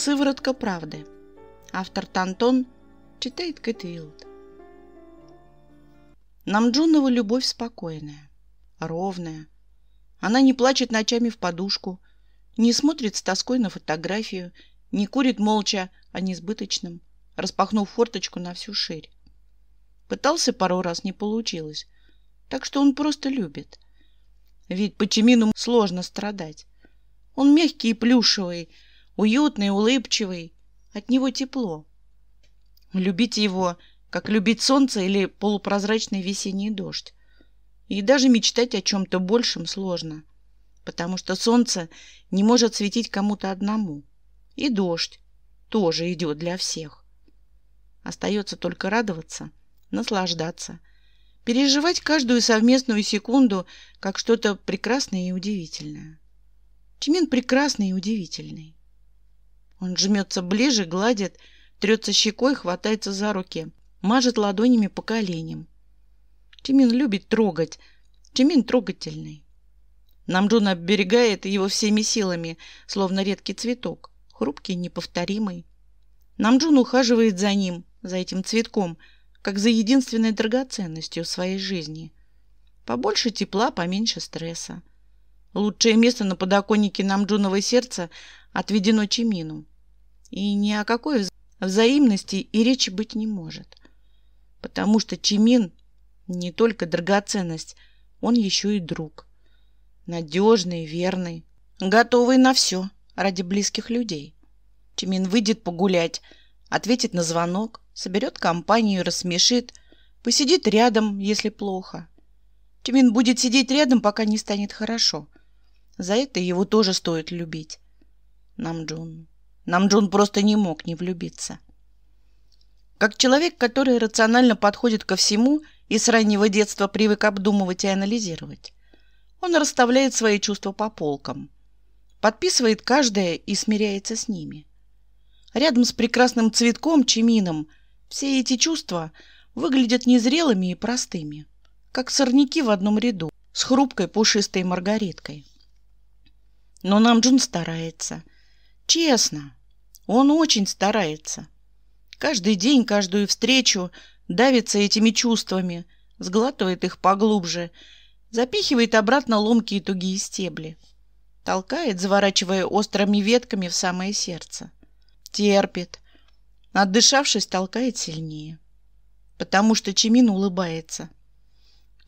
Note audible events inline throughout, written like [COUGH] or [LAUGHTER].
Сыворотка правды. Автор Тантон читает Кэт Вилд. Намджунова любовь спокойная, ровная. Она не плачет ночами в подушку, не смотрит с тоской на фотографию, не курит молча о несбыточном, распахнув форточку на всю ширь. Пытался пару раз, не получилось. Так что он просто любит. Ведь по Чимину сложно страдать. Он мягкий и плюшевый, уютный, улыбчивый. От него тепло. Любите его, как любить солнце или полупрозрачный весенний дождь. И даже мечтать о чем-то большем сложно, потому что солнце не может светить кому-то одному. И дождь тоже идет для всех. Остается только радоваться, наслаждаться, переживать каждую совместную секунду как что-то прекрасное и удивительное. Тюмен прекрасный и удивительный. Он жмется ближе, гладит, трется щекой, хватается за руки, мажет ладонями по коленям. Тимин любит трогать. Тимин трогательный. Намджун оберегает его всеми силами, словно редкий цветок, хрупкий, неповторимый. Намджун ухаживает за ним, за этим цветком, как за единственной драгоценностью своей жизни. Побольше тепла, поменьше стресса. Лучшее место на подоконнике Намджуновой сердца отведено Чимину. И ни о какой взаимности и речи быть не может. Потому что Чимин не только драгоценность, он еще и друг. Надежный, верный, готовый на все ради близких людей. Чимин выйдет погулять, ответит на звонок, соберет компанию, рассмешит, посидит рядом, если плохо. Чимин будет сидеть рядом, пока не станет хорошо. За это его тоже стоит любить. нам Намджуну. Нам Джун просто не мог не влюбиться. Как человек, который рационально подходит ко всему и с раннего детства привык обдумывать и анализировать, он расставляет свои чувства по полкам, подписывает каждое и смиряется с ними. Рядом с прекрасным цветком чимином все эти чувства выглядят незрелыми и простыми, как сорняки в одном ряду с хрупкой пушистой маргариткой. Но Намджун старается, Честно, он очень старается. Каждый день, каждую встречу давится этими чувствами, сглатывает их поглубже, запихивает обратно ломкие тугие стебли, толкает, заворачивая острыми ветками в самое сердце. Терпит. Отдышавшись, толкает сильнее. Потому что Чимин улыбается.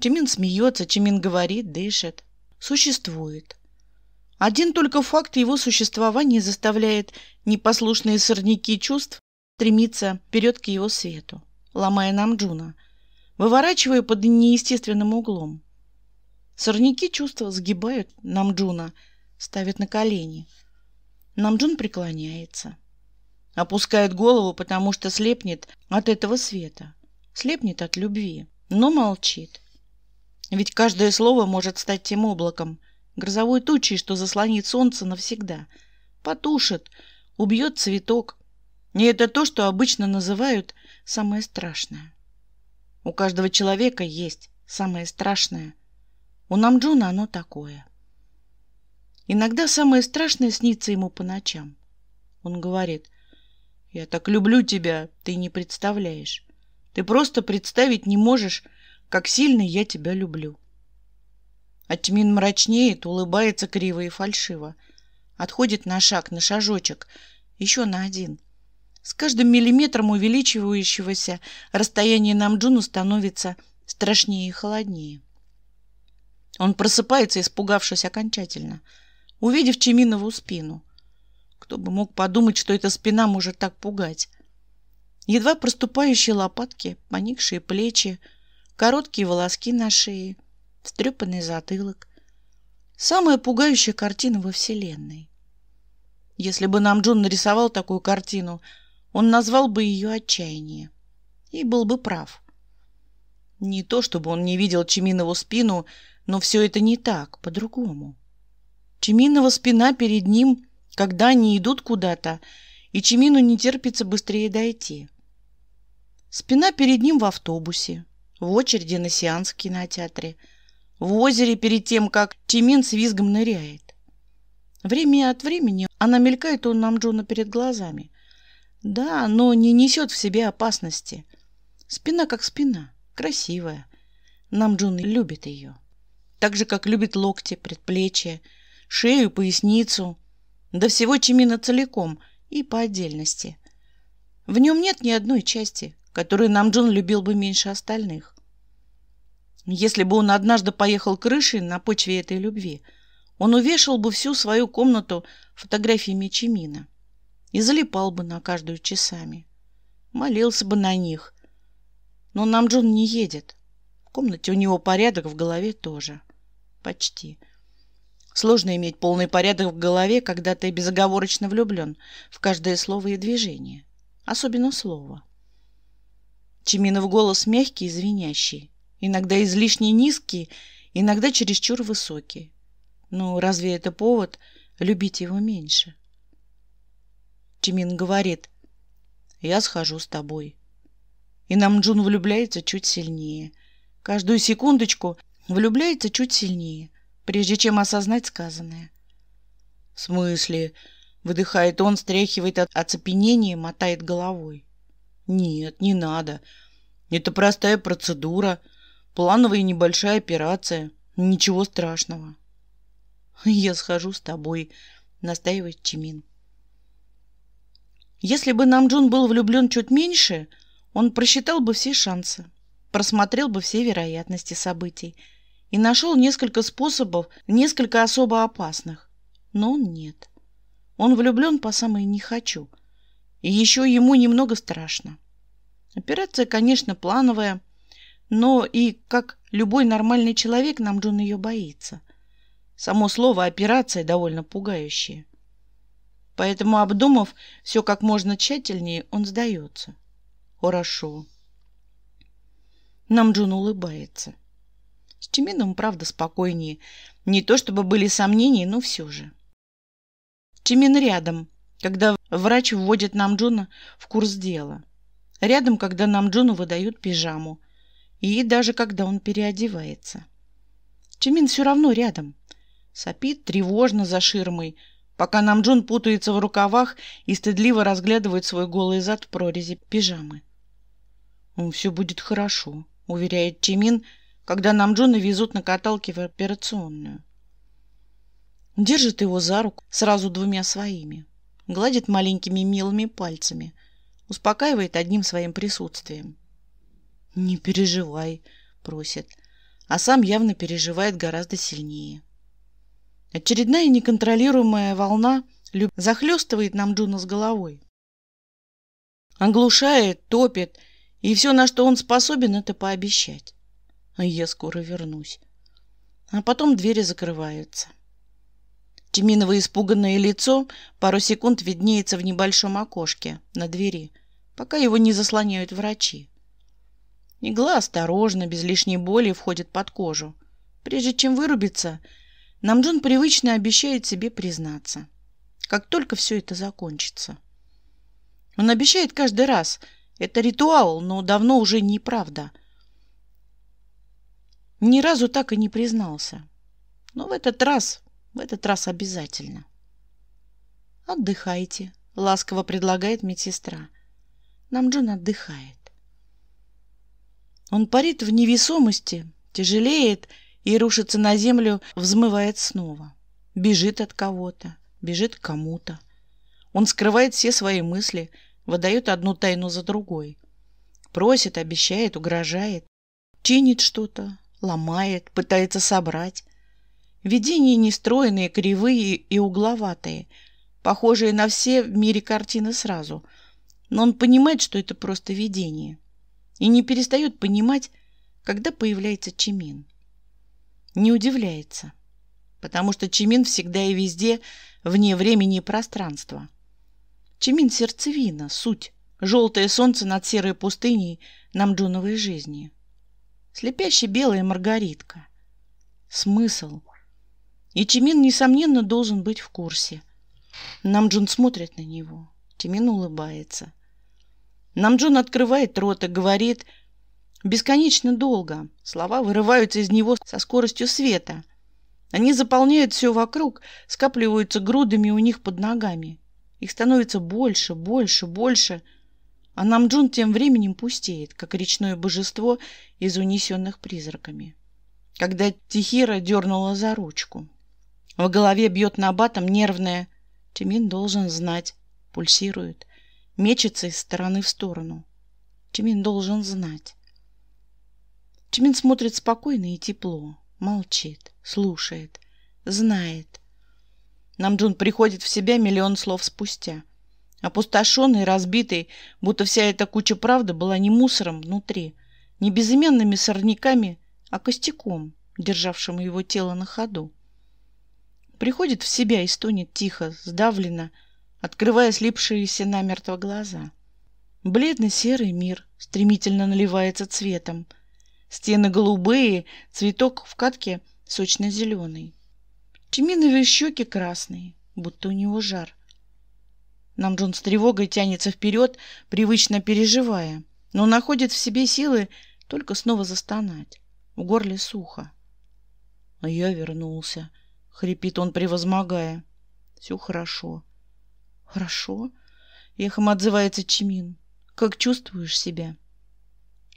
Чимин смеется, Чимин говорит, дышит. Существует. — один только факт его существования заставляет непослушные сорняки чувств стремиться вперед к его свету, ломая нам Джуна, выворачивая под неестественным углом. Сорняки чувств сгибают нам Джуна, ставят на колени. Намджун преклоняется. Опускает голову, потому что слепнет от этого света. Слепнет от любви, но молчит. Ведь каждое слово может стать тем облаком – грозовой тучей, что заслонит солнце навсегда. Потушит, убьет цветок. И это то, что обычно называют самое страшное. У каждого человека есть самое страшное. У Намджуна оно такое. Иногда самое страшное снится ему по ночам. Он говорит, «Я так люблю тебя, ты не представляешь. Ты просто представить не можешь, как сильно я тебя люблю». Атьмин мрачнеет, улыбается криво и фальшиво. Отходит на шаг, на шажочек, еще на один. С каждым миллиметром увеличивающегося расстояние Намджуну становится страшнее и холоднее. Он просыпается, испугавшись окончательно, увидев Чеминову спину. Кто бы мог подумать, что эта спина может так пугать. Едва проступающие лопатки, поникшие плечи, короткие волоски на шее встрепанный затылок. Самая пугающая картина во Вселенной. Если бы нам Джон нарисовал такую картину, он назвал бы ее «Отчаяние». И был бы прав. Не то, чтобы он не видел Чеминову спину, но все это не так, по-другому. Чеминова спина перед ним, когда они идут куда-то, и Чемину не терпится быстрее дойти. Спина перед ним в автобусе, в очереди на сеанс в кинотеатре – в озере перед тем, как Тимин с визгом ныряет. Время от времени она мелькает у Намджуна перед глазами. Да, но не несет в себе опасности. Спина как спина, красивая. Намджун любит ее. Так же, как любит локти, предплечья, шею, поясницу. Да всего Чимина целиком и по отдельности. В нем нет ни одной части, которую Намджун любил бы меньше остальных. Если бы он однажды поехал крышей на почве этой любви, он увешал бы всю свою комнату фотографиями Чемина и залипал бы на каждую часами. Молился бы на них. Но нам Джон не едет. В комнате у него порядок, в голове тоже. Почти. Сложно иметь полный порядок в голове, когда ты безоговорочно влюблен в каждое слово и движение. Особенно слово. Чеминов голос мягкий и звенящий иногда излишне низкий, иногда чересчур высокий. Ну, разве это повод любить его меньше? Тимин говорит, я схожу с тобой. И нам Джун влюбляется чуть сильнее. Каждую секундочку влюбляется чуть сильнее, прежде чем осознать сказанное. В смысле? Выдыхает он, стряхивает от оцепенения, мотает головой. Нет, не надо. Это простая процедура — Плановая небольшая операция. Ничего страшного. Я схожу с тобой, настаивает Чимин. Если бы Намджун был влюблен чуть меньше, он просчитал бы все шансы, просмотрел бы все вероятности событий и нашел несколько способов, несколько особо опасных. Но он нет. Он влюблен по самой «не хочу». И еще ему немного страшно. Операция, конечно, плановая – но и, как любой нормальный человек, Намджун ее боится. Само слово «операция» довольно пугающее. Поэтому, обдумав все как можно тщательнее, он сдается. Хорошо. Намджун улыбается. С Чимином, правда, спокойнее. Не то чтобы были сомнения, но все же. Чимин рядом, когда врач вводит Намджуна в курс дела. Рядом, когда Намджуну выдают пижаму – и даже когда он переодевается. Чимин все равно рядом. Сопит тревожно за ширмой, пока Намджун путается в рукавах и стыдливо разглядывает свой голый зад в прорези пижамы. все будет хорошо», — уверяет Чимин, когда Намджуна везут на каталке в операционную. Держит его за руку сразу двумя своими, гладит маленькими милыми пальцами, успокаивает одним своим присутствием. «Не переживай», — просит, а сам явно переживает гораздо сильнее. Очередная неконтролируемая волна захлестывает нам Джуна с головой. Оглушает, топит, и все, на что он способен, это пообещать. А я скоро вернусь. А потом двери закрываются. Тиминово испуганное лицо пару секунд виднеется в небольшом окошке на двери, пока его не заслоняют врачи. Игла осторожно, без лишней боли входит под кожу. Прежде чем вырубиться, Намджун привычно обещает себе признаться. Как только все это закончится. Он обещает каждый раз. Это ритуал, но давно уже неправда. Ни разу так и не признался. Но в этот раз, в этот раз обязательно. «Отдыхайте», — ласково предлагает медсестра. Намджун отдыхает. Он парит в невесомости, тяжелеет и рушится на землю, взмывает снова. Бежит от кого-то, бежит к кому-то. Он скрывает все свои мысли, выдает одну тайну за другой. Просит, обещает, угрожает. Чинит что-то, ломает, пытается собрать. Видения нестроенные, кривые и угловатые, похожие на все в мире картины сразу. Но он понимает, что это просто видение и не перестает понимать, когда появляется Чимин. Не удивляется, потому что Чимин всегда и везде, вне времени и пространства. Чимин – сердцевина, суть, желтое солнце над серой пустыней намджуновой жизни. слепящая белая маргаритка. Смысл. И Чимин, несомненно, должен быть в курсе. Намджун смотрит на него. Чимин улыбается. Намджон открывает рот и говорит бесконечно долго. Слова вырываются из него со скоростью света. Они заполняют все вокруг, скапливаются грудами у них под ногами. Их становится больше, больше, больше. А Намджун тем временем пустеет, как речное божество из унесенных призраками. Когда Тихира дернула за ручку. В голове бьет набатом нервное. Тимин должен знать. Пульсирует мечется из стороны в сторону. Чимин должен знать. Чимин смотрит спокойно и тепло, молчит, слушает, знает. Намджун приходит в себя миллион слов спустя. Опустошенный, разбитый, будто вся эта куча правды была не мусором внутри, не безымянными сорняками, а костяком, державшим его тело на ходу. Приходит в себя и стонет тихо, сдавленно, открывая слипшиеся намертво глаза. бледный серый мир стремительно наливается цветом. Стены голубые, цветок в катке сочно-зеленый. Тиминовые щеки красные, будто у него жар. Намджон с тревогой тянется вперед, привычно переживая, но находит в себе силы только снова застонать. В горле сухо. я вернулся», — хрипит он, превозмогая. «Все хорошо. «Хорошо», — эхом отзывается Чимин. «Как чувствуешь себя?»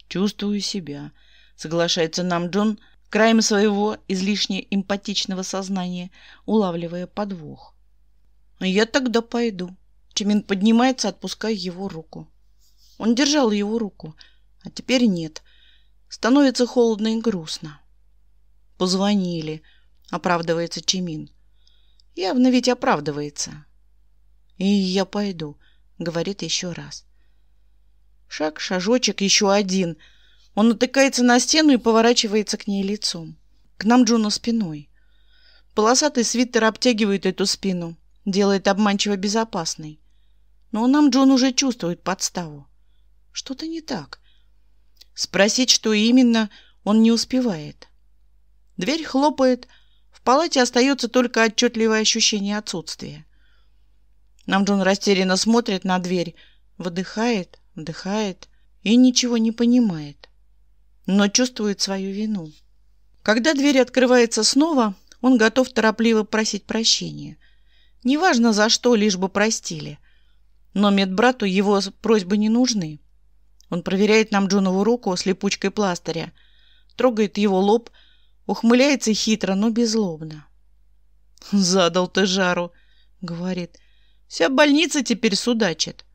«Чувствую себя», — соглашается Намджон, краем своего излишне эмпатичного сознания, улавливая подвох. «Я тогда пойду». Чимин поднимается, отпуская его руку. Он держал его руку, а теперь нет. Становится холодно и грустно. «Позвонили», — оправдывается Чимин. Явно ведь оправдывается. «И я пойду», — говорит еще раз. Шаг, шажочек, еще один. Он натыкается на стену и поворачивается к ней лицом. К нам Джуно спиной. Полосатый свитер обтягивает эту спину, делает обманчиво безопасной. Но нам Джон уже чувствует подставу. Что-то не так. Спросить, что именно, он не успевает. Дверь хлопает. В палате остается только отчетливое ощущение отсутствия. Намджун растерянно смотрит на дверь, выдыхает, вдыхает и ничего не понимает, но чувствует свою вину. Когда дверь открывается снова, он готов торопливо просить прощения. Неважно за что, лишь бы простили. Но медбрату его просьбы не нужны. Он проверяет нам Джунову руку с липучкой пластыря, трогает его лоб, ухмыляется хитро, но беззлобно. «Задал ты жару», — говорит, — Вся больница теперь судачит.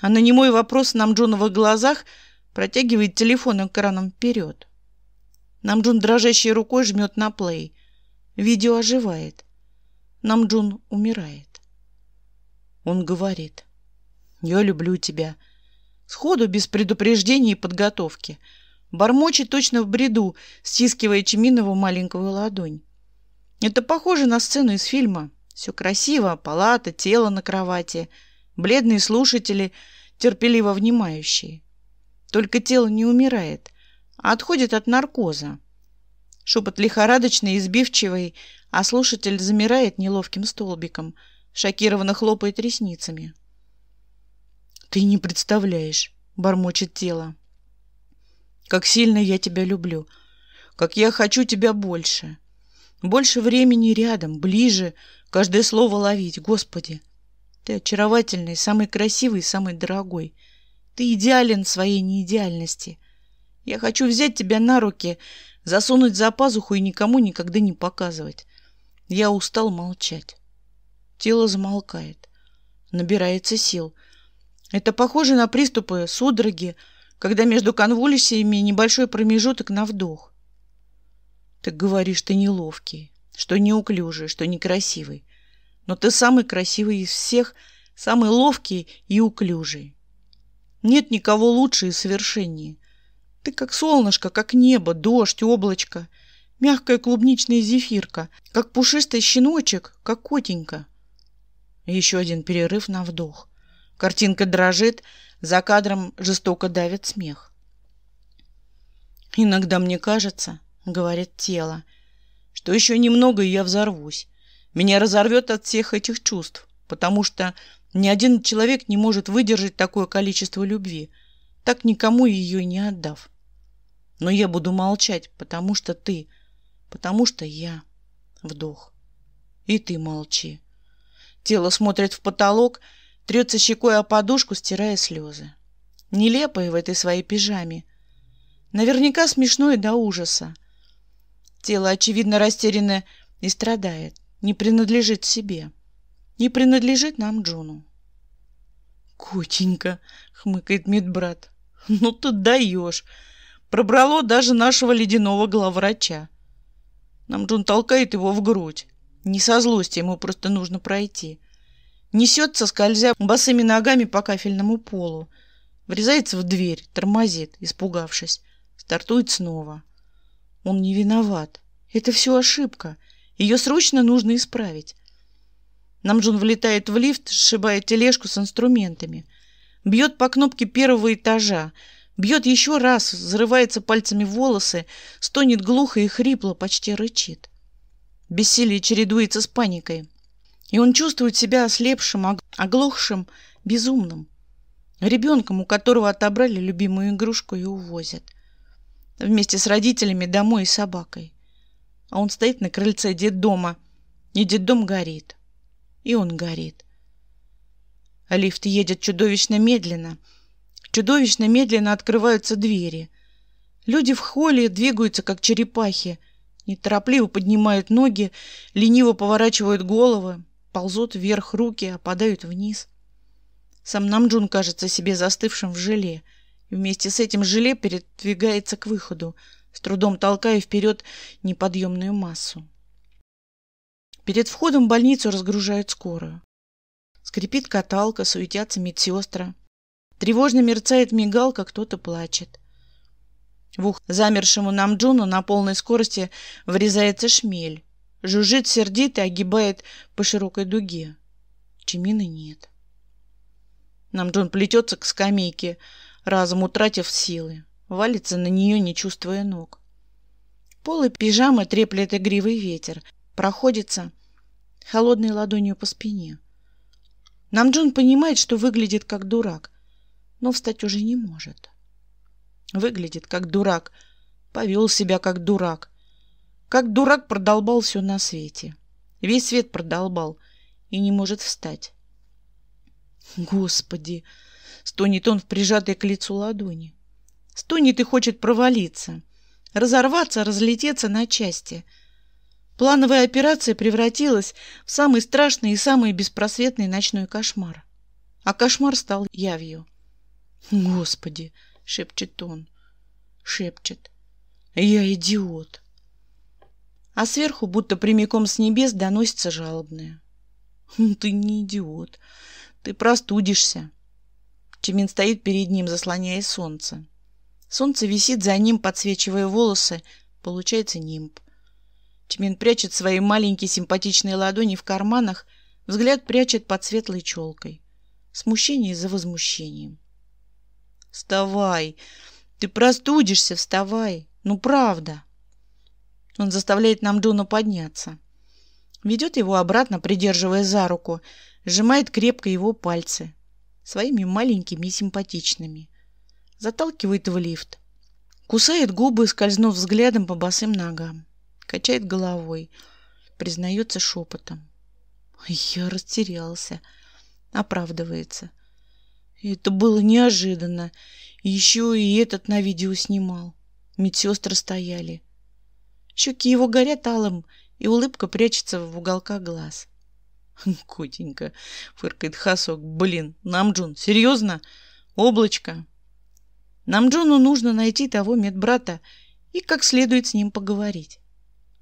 А на немой вопрос нам на в глазах протягивает телефон экраном вперед. Нам Джун дрожащей рукой жмет на плей. Видео оживает. Нам Джун умирает. Он говорит. «Я люблю тебя». Сходу, без предупреждения и подготовки. Бормочет точно в бреду, стискивая Чеминову маленькую ладонь. Это похоже на сцену из фильма все красиво, палата, тело на кровати, бледные слушатели, терпеливо внимающие. Только тело не умирает, а отходит от наркоза. Шепот лихорадочный, избивчивый, а слушатель замирает неловким столбиком, шокированно хлопает ресницами. «Ты не представляешь», — бормочет тело. «Как сильно я тебя люблю, как я хочу тебя больше, больше времени рядом, ближе, каждое слово ловить, Господи. Ты очаровательный, самый красивый, самый дорогой. Ты идеален своей неидеальности. Я хочу взять тебя на руки, засунуть за пазуху и никому никогда не показывать. Я устал молчать. Тело замолкает. Набирается сил. Это похоже на приступы судороги, когда между конвульсиями небольшой промежуток на вдох. Ты говоришь, ты неловкий что неуклюжий, что некрасивый. Но ты самый красивый из всех, самый ловкий и уклюжий. Нет никого лучше и совершеннее. Ты как солнышко, как небо, дождь, облачко, мягкая клубничная зефирка, как пушистый щеночек, как котенька. еще один перерыв на вдох. Картинка дрожит, за кадром жестоко давит смех. «Иногда мне кажется, — говорит тело, — что еще немного, и я взорвусь. Меня разорвет от всех этих чувств, потому что ни один человек не может выдержать такое количество любви, так никому ее не отдав. Но я буду молчать, потому что ты, потому что я. Вдох. И ты молчи. Тело смотрит в потолок, трется щекой о подушку, стирая слезы. Нелепая в этой своей пижаме. Наверняка смешно и до ужаса. Тело, очевидно, растеряно и страдает. Не принадлежит себе. Не принадлежит нам Джуну. «Котенька!» — хмыкает медбрат. «Ну ты даешь!» Пробрало даже нашего ледяного главврача. Нам Джон толкает его в грудь. Не со злости, ему просто нужно пройти. Несется, скользя босыми ногами по кафельному полу. Врезается в дверь, тормозит, испугавшись. Стартует снова. Он не виноват. Это все ошибка. Ее срочно нужно исправить. Намжун влетает в лифт, сшибая тележку с инструментами. Бьет по кнопке первого этажа. Бьет еще раз, взрывается пальцами волосы, стонет глухо и хрипло, почти рычит. Бессилие чередуется с паникой. И он чувствует себя ослепшим, оглохшим, безумным. Ребенком, у которого отобрали любимую игрушку и увозят. — вместе с родителями домой и собакой. А он стоит на крыльце детдома, и детдом горит. И он горит. А лифт едет чудовищно медленно. Чудовищно медленно открываются двери. Люди в холле двигаются, как черепахи. Неторопливо поднимают ноги, лениво поворачивают головы, ползут вверх руки, опадают а вниз. Сам Намджун кажется себе застывшим в желе — Вместе с этим желе передвигается к выходу, с трудом толкая вперед неподъемную массу. Перед входом в больницу разгружают скорую. Скрипит каталка, суетятся медсестры. Тревожно мерцает мигалка, кто-то плачет. В ух замершему Намджуну на полной скорости врезается шмель. Жужжит сердито, огибает по широкой дуге. Чемины нет. Намджун плетется к скамейке, разом утратив силы, валится на нее, не чувствуя ног. Полы пижамы треплет игривый ветер, проходится холодной ладонью по спине. Намджун понимает, что выглядит как дурак, но встать уже не может. Выглядит как дурак, повел себя как дурак. Как дурак продолбал все на свете. Весь свет продолбал и не может встать. Господи! Стонет он в прижатой к лицу ладони. Стонет и хочет провалиться. Разорваться, разлететься на части. Плановая операция превратилась в самый страшный и самый беспросветный ночной кошмар. А кошмар стал явью. «Господи!» — шепчет он. Шепчет. «Я идиот!» А сверху, будто прямиком с небес, доносится жалобное. «Ты не идиот. Ты простудишься. Чемин стоит перед ним, заслоняя солнце. Солнце висит за ним, подсвечивая волосы. Получается нимб. Чмин прячет свои маленькие симпатичные ладони в карманах, взгляд прячет под светлой челкой. Смущение за возмущением. «Вставай! Ты простудишься, вставай! Ну, правда!» Он заставляет Намджуна подняться. Ведет его обратно, придерживая за руку, сжимает крепко его пальцы, своими маленькими и симпатичными. Заталкивает в лифт. Кусает губы, скользнув взглядом по босым ногам. Качает головой. Признается шепотом. Я растерялся. Оправдывается. Это было неожиданно. Еще и этот на видео снимал. Медсестры стояли. Щеки его горят алым, и улыбка прячется в уголках глаз. [LAUGHS] Котенька, фыркает Хасок. Блин, Намджун, серьезно? Облачко. Намджуну нужно найти того медбрата и как следует с ним поговорить.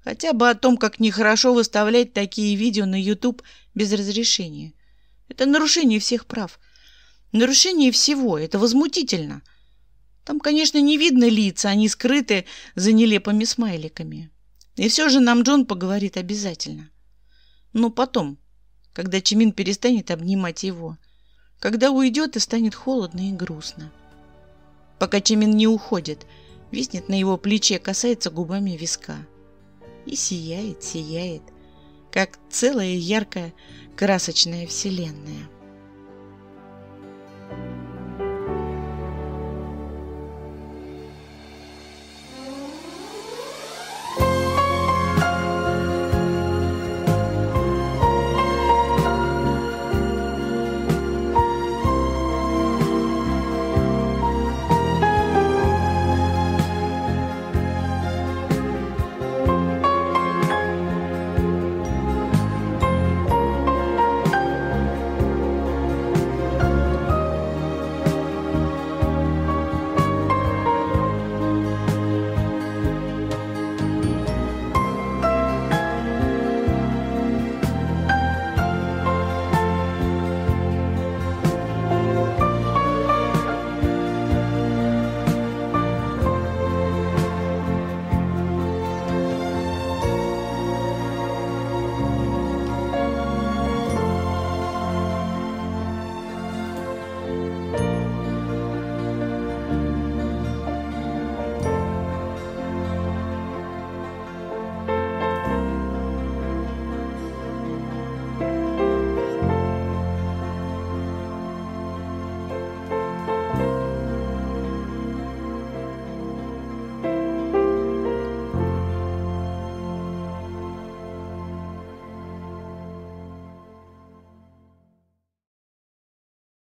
Хотя бы о том, как нехорошо выставлять такие видео на YouTube без разрешения. Это нарушение всех прав. Нарушение всего. Это возмутительно. Там, конечно, не видно лица, они скрыты за нелепыми смайликами. И все же Намджун поговорит обязательно. Но потом, когда Чимин перестанет обнимать его, когда уйдет и станет холодно и грустно. Пока Чимин не уходит, виснет на его плече, касается губами виска. И сияет, сияет, как целая яркая красочная вселенная.